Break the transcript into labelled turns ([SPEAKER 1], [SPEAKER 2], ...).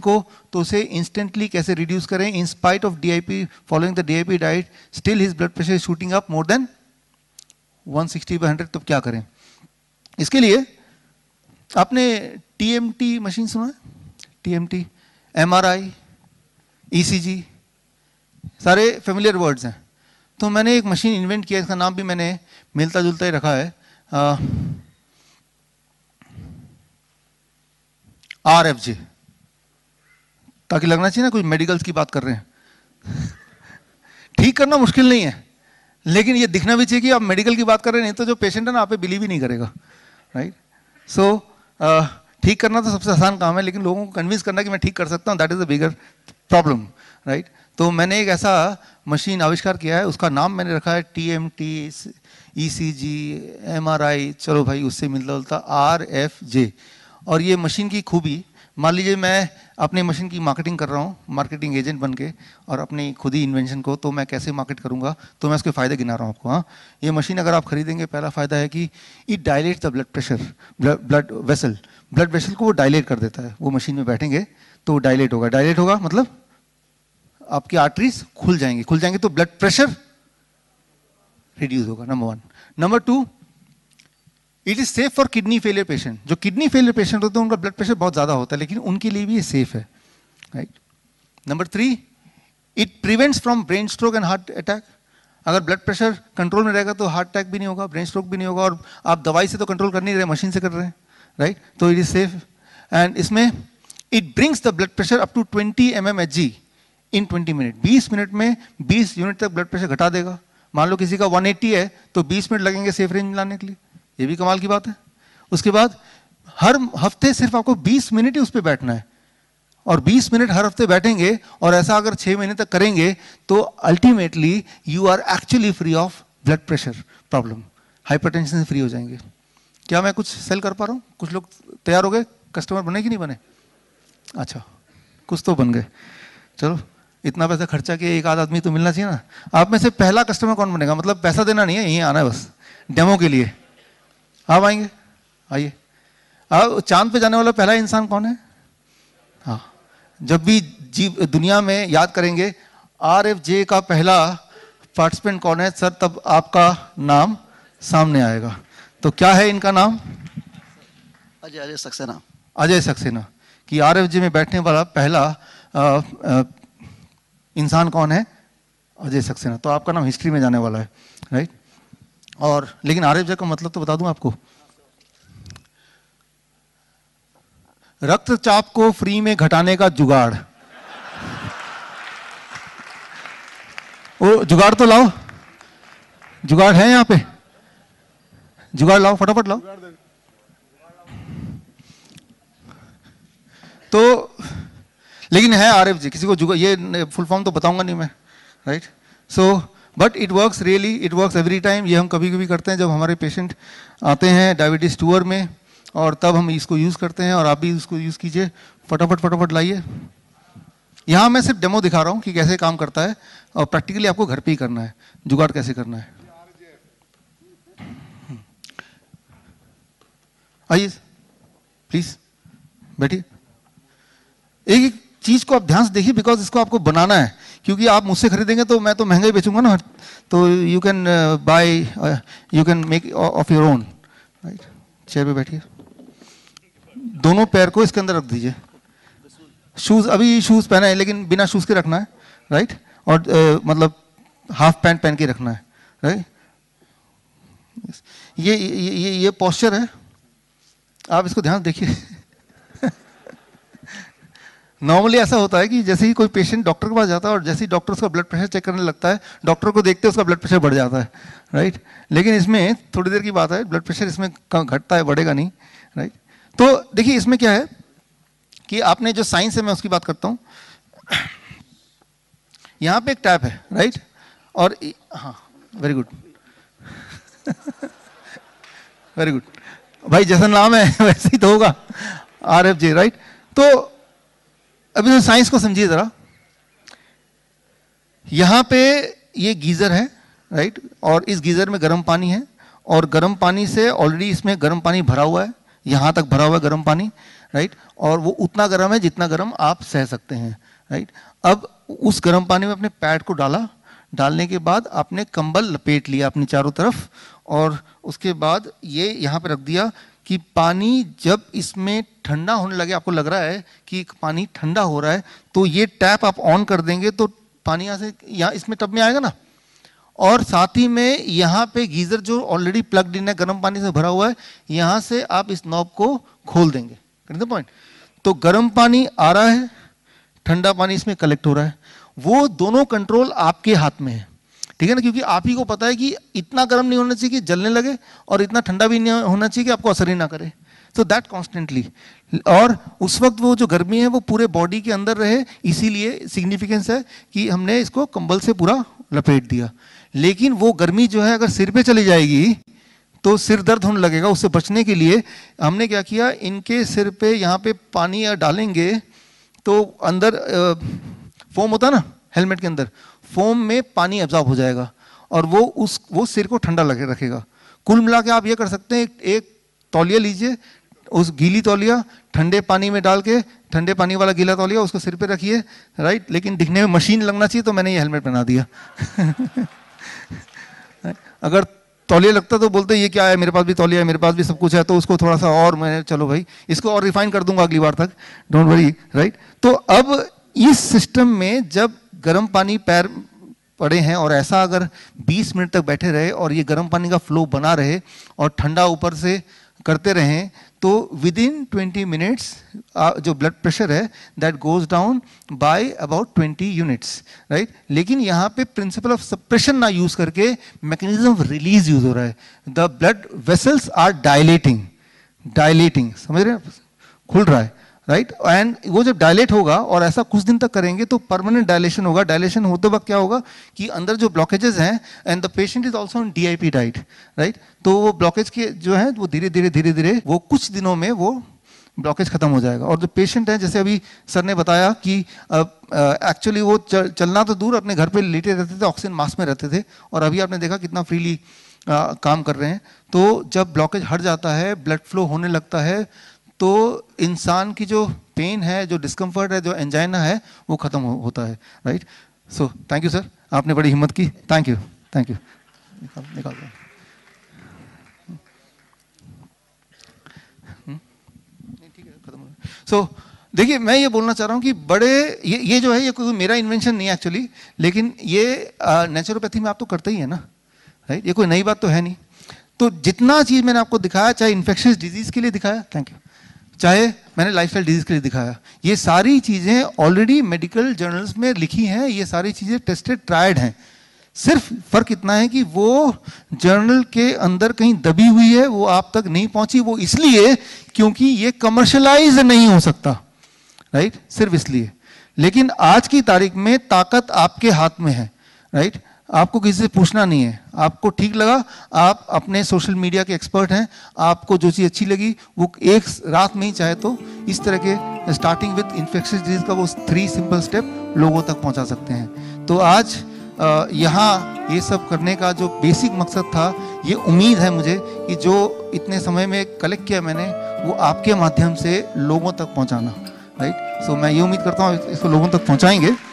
[SPEAKER 1] को तो उसे इंस्टेंटली कैसे रिड्यूस करें in spite of DIP following the DIP diet still his blood pressure shooting up more than 160 sixty by hundred तो क्या करें इसके लिए आपने टी मशीन सुना है T M T M R I E C G सारे फेमिलियर वर्ड्स हैं तो मैंने एक मशीन इन्वेंट किया इसका नाम भी मैंने मिलता जुलता ही रखा है आर एफ जी ताकि लगना चाहिए ना कोई मेडिकल्स की बात कर रहे हैं ठीक करना मुश्किल नहीं है लेकिन ये दिखना भी चाहिए कि आप मेडिकल की बात कर रहे हैं नहीं तो जो पेशेंट है ना आप बिलीव ही नहीं करेगा राइट सो ठीक करना तो सबसे आसान काम है लेकिन लोगों को कन्विंस करना कि मैं ठीक कर सकता हूँ that is a bigger problem right तो मैंने एक ऐसा मशीन आविष्कार किया है उसका नाम मैंने रखा है T M T E C G M R I चलो भाई उससे मिलता जुलता आर एफ जे और ये मशीन की खूबी मान लीजिए मैं अपनी मशीन की मार्केटिंग कर रहा हूँ मार्केटिंग एजेंट बन के और अपनी खुद ही इन्वेंशन को तो मैं कैसे मार्केट करूँगा तो मैं उसके फ़ायदे गिना रहा हूँ आपको हाँ ये मशीन अगर आप खरीदेंगे पहला फ़ायदा है कि it dilate the blood pressure blood vessel blood vessel को वो डायलेट कर देता है वो मशीन में बैठेंगे तो वो डायलेट होगा डायलेट होगा मतलब आपकी आर्टरीज खुल जाएंगी खुल जाएंगे तो ब्लड प्रेशर रिड्यूस होगा number one number two it is safe for kidney failure patient जो किडनी फेलियर पेशेंट होते हैं उनका ब्लड प्रेशर बहुत ज़्यादा होता है लेकिन उनके लिए भी ये सेफ है right number three it prevents from brain stroke and heart attack अगर ब्लड प्रेशर कंट्रोल में रहेगा तो हार्ट अटैक भी नहीं होगा ब्रेन स्ट्रोक भी नहीं होगा और आप दवाई से तो कंट्रोल कर नहीं रहे मशीन से कर रहे हैं राइट तो इट इज़ सेफ एंड इसमें it brings the blood pressure up to twenty M M H G in twenty minute बीस मिनट में बीस यूनिट तक ब्लड प्रेशर घटा देगा मान लो किसी का 180 है तो 20 मिनट लगेंगे सेफ रेंज लाने के लिए ये भी कमाल की बात है उसके बाद हर हफ्ते सिर्फ आपको 20 मिनट ही उस पर बैठना है और 20 मिनट हर हफ्ते बैठेंगे और ऐसा अगर छः महीने तक करेंगे तो ultimately you are actually free of blood pressure problem hypertension से फ्री हो जाएंगे क्या मैं कुछ सेल कर पा रहा हूँ कुछ लोग तैयार हो गए कस्टमर बने कि नहीं बने अच्छा कुछ तो बन गए चलो इतना पैसा खर्चा किया एक आध आदमी तो मिलना चाहिए ना आप में से पहला कस्टमर कौन बनेगा मतलब पैसा देना नहीं है यहीं आना है बस डेमो के लिए आप आएंगे आइए अब चांद पे जाने वाला पहला इंसान कौन है हाँ जब भी जीव दुनिया में याद करेंगे आर एफ जे का पहला पार्टिसिपेंट कौन है सर तब आपका नाम सामने आएगा तो क्या है इनका नाम अजय अजय सक्सेना अजय सक्सेना कि आर एफ जे में बैठने वाला पहला इंसान कौन है अजय सक्सेना तो आपका नाम हिस्ट्री में जाने वाला है राइट और लेकिन आर एफ का मतलब तो बता दूं आपको रक्तचाप को फ्री में घटाने का जुगाड़ ओ जुगाड़ तो लाओ जुगाड़ है यहां पे जुगाड़ लाओ फटाफट लाओ तो लेकिन है आर एफ जी किसी को जुगा ये फुल फॉर्म तो बताऊंगा नहीं मैं right so so, but it works really it works every time ये हम कभी कभी करते हैं जब हमारे पेशेंट आते हैं डायबिटीज़ टूअर में और तब हम इसको यूज़ करते हैं और आप भी इसको यूज़ कीजिए फटाफट फटाफट लाइए यहाँ मैं सिर्फ डेमो दिखा रहा हूँ कि कैसे काम करता है और प्रैक्टिकली आपको घर पे ही करना है जुगाड़ कैसे करना है आइए प्लीज़ बैठिए एक एक चीज़ को आप ध्यान से देखिए बिकॉज इसको आपको बनाना है क्योंकि आप मुझसे खरीदेंगे तो मैं तो महंगा ही बेचूंगा ना तो you can buy you can make of your own right chair पे बैठिए दोनों पैर को इसके अंदर रख दीजिए शूज़ अभी शूज़ पहना है लेकिन बिना शूज़ के रखना है राइट और uh, मतलब हाफ पैंट पहन के रखना है राइट ये ये ये, ये पॉस्चर है आप इसको ध्यान देखिए नॉर्मली ऐसा होता है कि जैसे ही कोई पेशेंट डॉक्टर के पास जाता है और जैसे ही डॉक्टर उसका ब्लड प्रेशर चेक करने लगता है डॉक्टर को देखते उसका ब्लड प्रेशर बढ़ जाता है राइट लेकिन इसमें थोड़ी देर की बात है ब्लड प्रेशर इसमें घटता है बढ़ेगा नहीं राइट तो देखिए इसमें क्या है कि आपने जो साइंस है मैं उसकी बात करता हूँ यहाँ पे एक टैप है राइट और हाँ वेरी गुड वेरी गुड भाई जैसा नाम है वैसे ही तो होगा आर एफ जे राइट तो अभी तो साइंस को समझिए ज़रा यहाँ पे ये गीज़र है राइट और इस गीज़र में गर्म पानी है और गर्म पानी से ऑलरेडी इसमें गर्म पानी भरा हुआ है यहाँ तक भरा हुआ है गर्म पानी राइट और वो उतना गर्म है जितना गर्म आप सह सकते हैं राइट अब उस गर्म पानी में अपने पैड को डाला डालने के बाद आपने कंबल लपेट लिया अपने चारों तरफ और उसके बाद ये यहाँ पर रख दिया कि पानी जब इसमें ठंडा होने लगे आपको लग रहा है कि पानी ठंडा हो रहा है तो ये टैप आप ऑन कर देंगे तो पानी यहाँ से यहाँ इसमें टब में आएगा ना और साथ ही में यहाँ पे गीज़र जो ऑलरेडी प्लग्ड इन है गर्म पानी से भरा हुआ है यहाँ से आप इस नॉब को खोल देंगे करें पॉइंट तो गर्म पानी आ रहा है ठंडा पानी इसमें कलेक्ट हो रहा है वो दोनों कंट्रोल आपके हाथ में है ठीक है ना क्योंकि आप ही को पता है कि इतना गर्म नहीं होना चाहिए कि जलने लगे और इतना ठंडा भी नहीं होना चाहिए कि आपको असर ही ना करे सो दैट कॉन्स्टेंटली और उस वक्त वो जो गर्मी है वो पूरे बॉडी के अंदर रहे इसीलिए सिग्निफिकेंस है कि हमने इसको कंबल से पूरा लपेट दिया लेकिन वो गर्मी जो है अगर सिर पे चली जाएगी तो सिर दर्द होने लगेगा उससे बचने के लिए हमने क्या किया इनके सिर पे यहाँ पे पानी डालेंगे तो अंदर फोम होता ना हेलमेट के अंदर फोम में पानी एब्जॉर्ब हो जाएगा और वो उस वो सिर को ठंडा लगे रखेगा कुल मिला के आप ये कर सकते हैं एक, एक तौलिया लीजिए उस गीली तौलिया ठंडे पानी में डाल के ठंडे पानी वाला गीला तौलिया उसको सिर पे रखिए राइट लेकिन दिखने में मशीन लगना चाहिए तो मैंने ये हेलमेट पहना दिया अगर तौलिया लगता तो बोलते ये क्या है मेरे पास भी तौलिया है मेरे पास भी सब कुछ है तो उसको थोड़ा सा और मैं चलो भाई इसको और रिफाइन कर दूंगा अगली बार तक डोंट वरी राइट तो अब इस सिस्टम में जब गर्म पानी पैर पड़े हैं और ऐसा अगर 20 मिनट तक बैठे रहे और ये गर्म पानी का फ्लो बना रहे और ठंडा ऊपर से करते रहें तो विद इन ट्वेंटी मिनट्स जो ब्लड प्रेशर है that goes down by about twenty units right लेकिन यहाँ पे प्रिंसिपल ऑफ सप्रेशन ना यूज़ करके मैकेनिज्म रिलीज यूज हो रहा है the blood vessels are dilating dilating समझ रहे हैं खुल रहा है राइट एंड वो जब डायलेट होगा और ऐसा कुछ दिन तक करेंगे तो परमानेंट डायलेशन होगा डायलेशन होते वक्त क्या होगा कि अंदर जो ब्लॉकेजेस हैं and the patient is also on D I P diet right तो वो ब्लॉकेज के जो है वो धीरे धीरे धीरे धीरे वो कुछ दिनों में वो ब्लॉकेज खत्म हो जाएगा और जो पेशेंट है जैसे अभी सर ने बताया कि एक्चुअली वो चल, चलना तो दूर अपने घर पे लेटे रहते थे ऑक्सीजन मास्क में रहते थे और अभी आपने देखा कितना फ्रीली काम कर रहे हैं तो जब ब्लॉकेज हट जाता है ब्लड फ्लो होने लगता है तो इंसान की जो पेन है जो डिस्कम्फर्ट है जो एंजाइना है वो ख़त्म हो, होता है right so thank you sir आपने बड़ी हिम्मत की थैंक यू थैंक यू निकाल निकाल दो सो हम्म? so, देखिए मैं ये बोलना चाह रहा हूँ कि बड़े ये ये जो है ये कोई मेरा इन्वेंशन नहीं है एक्चुअली लेकिन ये नेचुरोपैथी में आप तो करते ही है ना राइट ये कोई नई बात तो है नहीं तो जितना चीज़ मैंने आपको दिखाया चाहे इन्फेक्शस डिजीज़ के लिए दिखाया थैंक यू चाहे मैंने लाइफ स्टाइल डिजीज के लिए दिखाया ये सारी चीज़ें ऑलरेडी मेडिकल जर्नल्स में लिखी हैं ये सारी चीज़ें टेस्टेड ट्रायड हैं सिर्फ फर्क इतना है कि वो जर्नल के अंदर कहीं दबी हुई है वो आप तक नहीं पहुंची वो इसलिए क्योंकि ये कमर्शलाइज नहीं हो सकता राइट सिर्फ इसलिए लेकिन आज की तारीख में ताकत आपके हाथ में है राइट आपको किसी से पूछना नहीं है आपको ठीक लगा आप अपने सोशल मीडिया के एक्सपर्ट हैं आपको जो चीज़ अच्छी लगी वो एक रात में ही चाहे तो इस तरह के स्टार्टिंग विथ इन्फेक्शन डिजीज का वो थ्री सिंपल स्टेप लोगों तक पहुंचा सकते हैं तो आज यहाँ ये सब करने का जो बेसिक मकसद था ये उम्मीद है मुझे कि जो इतने समय में कलेक्ट किया मैंने वो आपके माध्यम से लोगों तक पहुँचाना राइट सो मैं ये उम्मीद करता हूँ इसको लोगों तक पहुँचाएंगे